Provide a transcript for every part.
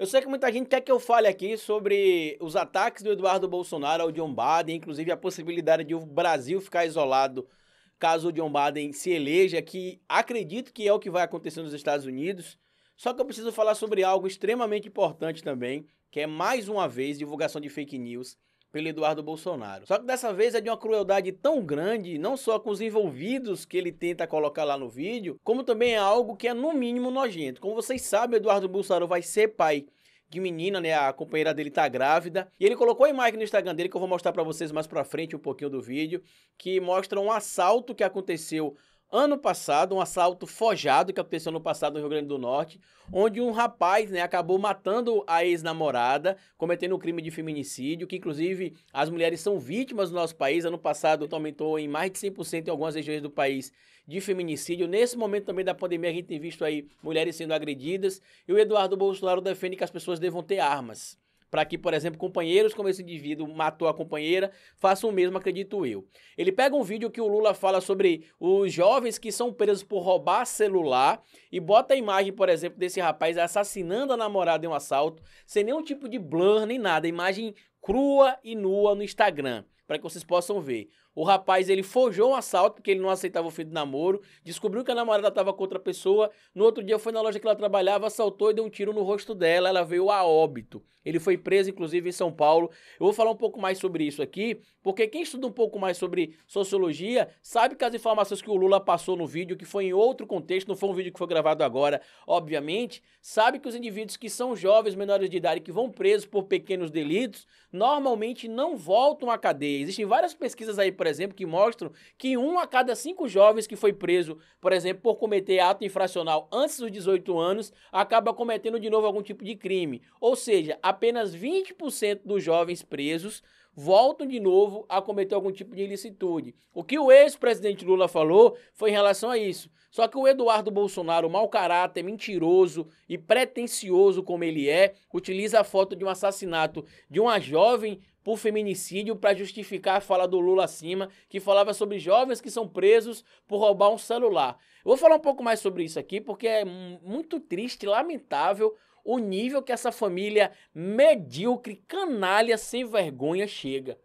Eu sei que muita gente quer que eu fale aqui sobre os ataques do Eduardo Bolsonaro ao John Biden, inclusive a possibilidade de o Brasil ficar isolado caso o John Biden se eleja, que acredito que é o que vai acontecer nos Estados Unidos. Só que eu preciso falar sobre algo extremamente importante também, que é mais uma vez divulgação de fake news pelo Eduardo Bolsonaro. Só que dessa vez é de uma crueldade tão grande, não só com os envolvidos que ele tenta colocar lá no vídeo, como também é algo que é no mínimo nojento. Como vocês sabem, Eduardo Bolsonaro vai ser pai de menina, né? A companheira dele tá grávida. E ele colocou a imagem no Instagram dele, que eu vou mostrar para vocês mais pra frente um pouquinho do vídeo, que mostra um assalto que aconteceu ano passado, um assalto forjado que aconteceu no passado no Rio Grande do Norte, onde um rapaz né, acabou matando a ex-namorada, cometendo um crime de feminicídio, que inclusive as mulheres são vítimas no nosso país. Ano passado aumentou em mais de 100% em algumas regiões do país de feminicídio. Nesse momento também da pandemia, a gente tem visto aí mulheres sendo agredidas. E o Eduardo Bolsonaro defende que as pessoas devam ter armas para que, por exemplo, companheiros como esse indivíduo matou a companheira façam o mesmo, acredito eu. Ele pega um vídeo que o Lula fala sobre os jovens que são presos por roubar celular e bota a imagem, por exemplo, desse rapaz assassinando a namorada em um assalto, sem nenhum tipo de blur nem nada, imagem crua e nua no Instagram, para que vocês possam ver. O rapaz, ele forjou um assalto porque ele não aceitava o fim de namoro, descobriu que a namorada estava com outra pessoa, no outro dia foi na loja que ela trabalhava, assaltou e deu um tiro no rosto dela, ela veio a óbito. Ele foi preso, inclusive, em São Paulo. Eu vou falar um pouco mais sobre isso aqui, porque quem estuda um pouco mais sobre sociologia sabe que as informações que o Lula passou no vídeo, que foi em outro contexto, não foi um vídeo que foi gravado agora, obviamente, sabe que os indivíduos que são jovens, menores de idade, que vão presos por pequenos delitos, normalmente não voltam à cadeia. Existem várias pesquisas aí, por exemplo, que mostram que um a cada cinco jovens que foi preso, por exemplo, por cometer ato infracional antes dos 18 anos, acaba cometendo de novo algum tipo de crime. Ou seja, apenas 20% dos jovens presos voltam de novo a cometer algum tipo de ilicitude. O que o ex-presidente Lula falou foi em relação a isso. Só que o Eduardo Bolsonaro, mau caráter, mentiroso e pretensioso como ele é, utiliza a foto de um assassinato de uma jovem por feminicídio para justificar a fala do Lula acima, que falava sobre jovens que são presos por roubar um celular. Eu vou falar um pouco mais sobre isso aqui, porque é muito triste, lamentável o nível que essa família medíocre, canalha, sem vergonha chega.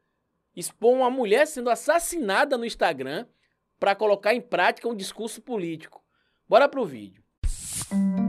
expõe uma mulher sendo assassinada no Instagram para colocar em prática um discurso político. Bora pro vídeo. Música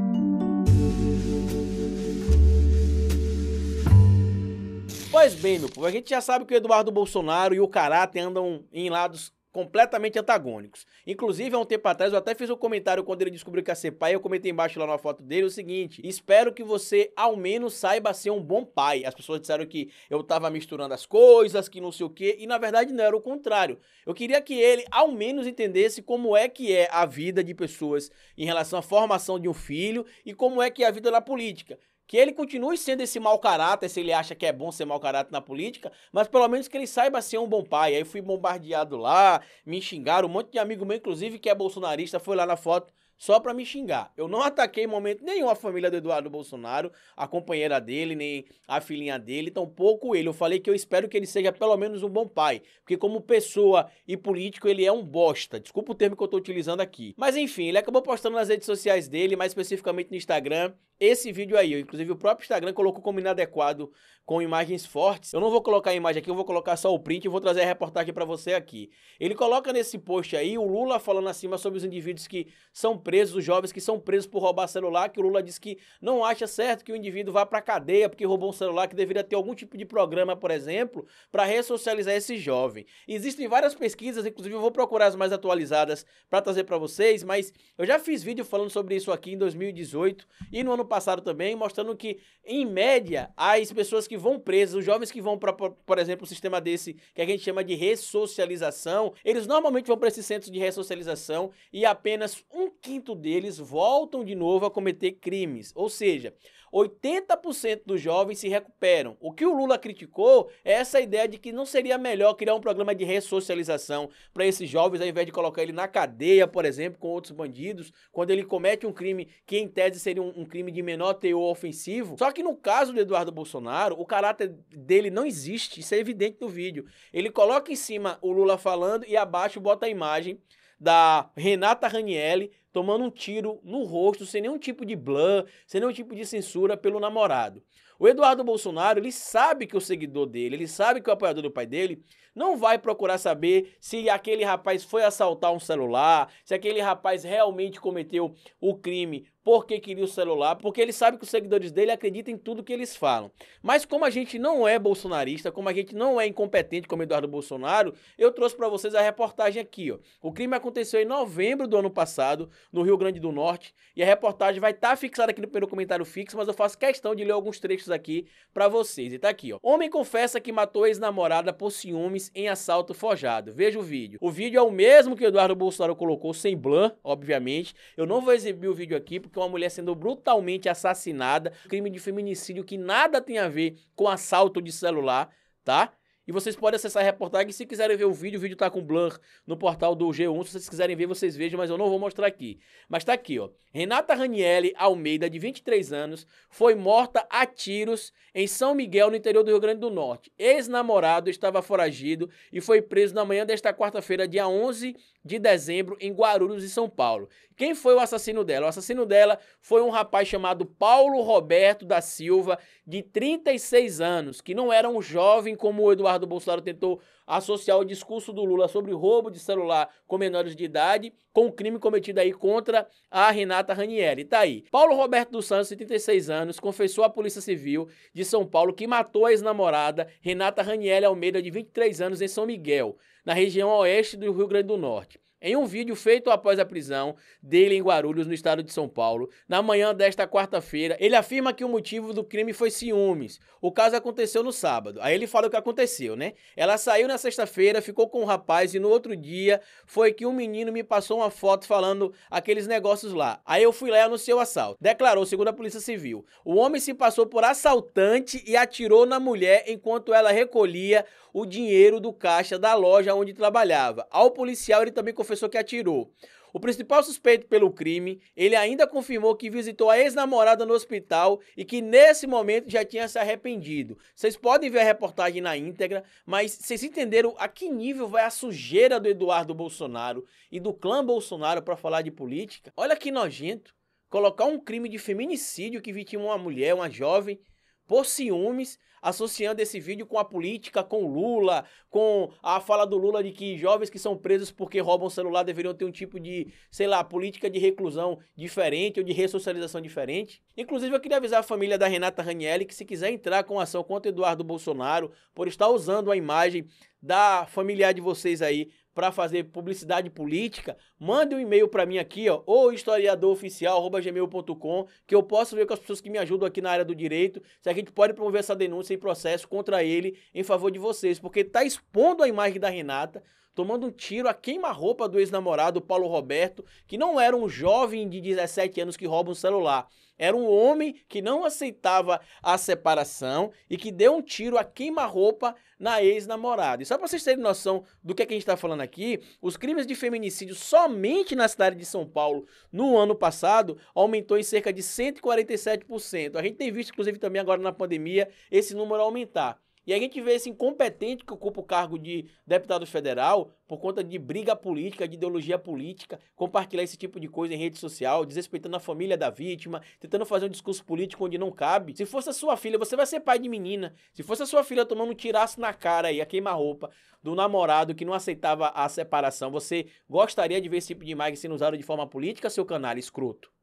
Pois bem, meu povo, a gente já sabe que o Eduardo Bolsonaro e o Karate andam em lados completamente antagônicos. Inclusive, há um tempo atrás, eu até fiz um comentário quando ele descobriu que ia ser pai, eu comentei embaixo lá na foto dele o seguinte, espero que você ao menos saiba ser um bom pai. As pessoas disseram que eu tava misturando as coisas, que não sei o quê, e na verdade não era o contrário. Eu queria que ele ao menos entendesse como é que é a vida de pessoas em relação à formação de um filho e como é que é a vida na política que ele continue sendo esse mau caráter, se ele acha que é bom ser mau caráter na política, mas pelo menos que ele saiba ser um bom pai. Aí fui bombardeado lá, me xingaram, um monte de amigo meu, inclusive, que é bolsonarista, foi lá na foto só para me xingar. Eu não ataquei em momento nenhum a família do Eduardo Bolsonaro, a companheira dele, nem a filhinha dele, tampouco ele. Eu falei que eu espero que ele seja pelo menos um bom pai, porque como pessoa e político ele é um bosta. Desculpa o termo que eu tô utilizando aqui. Mas enfim, ele acabou postando nas redes sociais dele, mais especificamente no Instagram, esse vídeo aí. Inclusive, o próprio Instagram colocou como inadequado com imagens fortes. Eu não vou colocar a imagem aqui, eu vou colocar só o print e vou trazer a reportagem para você aqui. Ele coloca nesse post aí o Lula falando acima sobre os indivíduos que são presos, os jovens que são presos por roubar celular, que o Lula diz que não acha certo que o indivíduo vá para cadeia porque roubou um celular, que deveria ter algum tipo de programa, por exemplo, para ressocializar esse jovem. Existem várias pesquisas, inclusive eu vou procurar as mais atualizadas para trazer para vocês, mas eu já fiz vídeo falando sobre isso aqui em 2018 e no ano passado também, mostrando que, em média, as pessoas que vão presas, os jovens que vão para, por exemplo, um sistema desse que a gente chama de ressocialização, eles normalmente vão para esses centros de ressocialização e apenas um quinto deles voltam de novo a cometer crimes. Ou seja, 80% dos jovens se recuperam. O que o Lula criticou é essa ideia de que não seria melhor criar um programa de ressocialização para esses jovens, ao invés de colocar ele na cadeia, por exemplo, com outros bandidos, quando ele comete um crime que, em tese, seria um, um crime de menor teor ofensivo. Só que no caso do Eduardo Bolsonaro, o caráter dele não existe, isso é evidente no vídeo. Ele coloca em cima o Lula falando e abaixo bota a imagem da Renata Ranielli tomando um tiro no rosto, sem nenhum tipo de blã, sem nenhum tipo de censura pelo namorado. O Eduardo Bolsonaro, ele sabe que o seguidor dele, ele sabe que o apoiador do pai dele não vai procurar saber se aquele rapaz foi assaltar um celular, se aquele rapaz realmente cometeu o crime porque queria o celular, porque ele sabe que os seguidores dele acreditam em tudo que eles falam. Mas como a gente não é bolsonarista, como a gente não é incompetente como Eduardo Bolsonaro, eu trouxe para vocês a reportagem aqui. Ó. O crime aconteceu em novembro do ano passado, no Rio Grande do Norte, e a reportagem vai estar tá fixada aqui no primeiro comentário fixo, mas eu faço questão de ler alguns trechos aqui para vocês. E tá aqui, ó. Homem confessa que matou ex-namorada por ciúmes em assalto forjado. Veja o vídeo. O vídeo é o mesmo que Eduardo Bolsonaro colocou, sem blan, obviamente. Eu não vou exibir o vídeo aqui, porque que é uma mulher sendo brutalmente assassinada, crime de feminicídio que nada tem a ver com assalto de celular, tá? E vocês podem acessar a reportagem. Se quiserem ver o vídeo, o vídeo tá com blank no portal do G1. Se vocês quiserem ver, vocês vejam, mas eu não vou mostrar aqui. Mas tá aqui, ó. Renata Raniele Almeida, de 23 anos, foi morta a tiros em São Miguel, no interior do Rio Grande do Norte. Ex-namorado estava foragido e foi preso na manhã desta quarta-feira, dia 11 de dezembro em Guarulhos, e São Paulo. Quem foi o assassino dela? O assassino dela foi um rapaz chamado Paulo Roberto da Silva, de 36 anos, que não era um jovem como o Eduardo Bolsonaro tentou associar o discurso do Lula sobre roubo de celular com menores de idade com o crime cometido aí contra a Renata Ranieri. Tá aí. Paulo Roberto dos Santos, 76 anos, confessou à Polícia Civil de São Paulo que matou a ex-namorada Renata Ranieri Almeida, de 23 anos, em São Miguel, na região oeste do Rio Grande do Norte em um vídeo feito após a prisão dele em Guarulhos, no estado de São Paulo, na manhã desta quarta-feira, ele afirma que o motivo do crime foi ciúmes. O caso aconteceu no sábado. Aí ele fala o que aconteceu, né? Ela saiu na sexta-feira, ficou com o um rapaz e no outro dia foi que um menino me passou uma foto falando aqueles negócios lá. Aí eu fui lá e anunciei o assalto. Declarou, segundo a Polícia Civil. O homem se passou por assaltante e atirou na mulher enquanto ela recolhia o dinheiro do caixa da loja onde trabalhava. Ao policial, ele também confessou pessoa que atirou. O principal suspeito pelo crime, ele ainda confirmou que visitou a ex-namorada no hospital e que nesse momento já tinha se arrependido. Vocês podem ver a reportagem na íntegra, mas vocês entenderam a que nível vai a sujeira do Eduardo Bolsonaro e do clã Bolsonaro para falar de política? Olha que nojento. Colocar um crime de feminicídio que vitima uma mulher, uma jovem, por ciúmes, associando esse vídeo com a política, com Lula, com a fala do Lula de que jovens que são presos porque roubam celular deveriam ter um tipo de, sei lá, política de reclusão diferente ou de ressocialização diferente. Inclusive, eu queria avisar a família da Renata Ranielli que se quiser entrar com ação contra Eduardo Bolsonaro por estar usando a imagem da familiar de vocês aí para fazer publicidade política, mande um e-mail para mim aqui, ó, ou historiadoroficial@gmail.com, que eu posso ver com as pessoas que me ajudam aqui na área do direito, se a gente pode promover essa denúncia e processo contra ele em favor de vocês, porque tá expondo a imagem da Renata tomando um tiro a queima-roupa do ex-namorado Paulo Roberto, que não era um jovem de 17 anos que rouba um celular. Era um homem que não aceitava a separação e que deu um tiro a queima-roupa na ex-namorada. E só para vocês terem noção do que, é que a gente está falando aqui, os crimes de feminicídio somente na cidade de São Paulo no ano passado aumentou em cerca de 147%. A gente tem visto, inclusive, também agora na pandemia, esse número aumentar. E a gente vê esse incompetente que ocupa o cargo de deputado federal por conta de briga política, de ideologia política, compartilhar esse tipo de coisa em rede social, desrespeitando a família da vítima, tentando fazer um discurso político onde não cabe. Se fosse a sua filha, você vai ser pai de menina. Se fosse a sua filha tomando um tiraço na cara e a queima-roupa do namorado que não aceitava a separação, você gostaria de ver esse tipo de imagem sendo usado de forma política, seu canal escroto?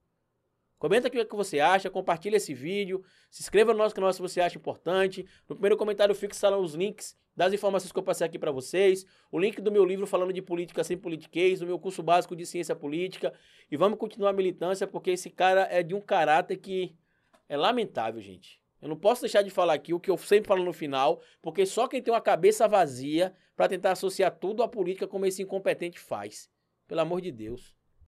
Comenta aqui o é que você acha, compartilha esse vídeo, se inscreva no nosso canal se você acha importante. No primeiro comentário fixa os links das informações que eu passei aqui para vocês, o link do meu livro falando de política sem politiquês, do meu curso básico de ciência política. E vamos continuar a militância porque esse cara é de um caráter que é lamentável, gente. Eu não posso deixar de falar aqui o que eu sempre falo no final, porque só quem tem uma cabeça vazia para tentar associar tudo à política como esse incompetente faz. Pelo amor de Deus.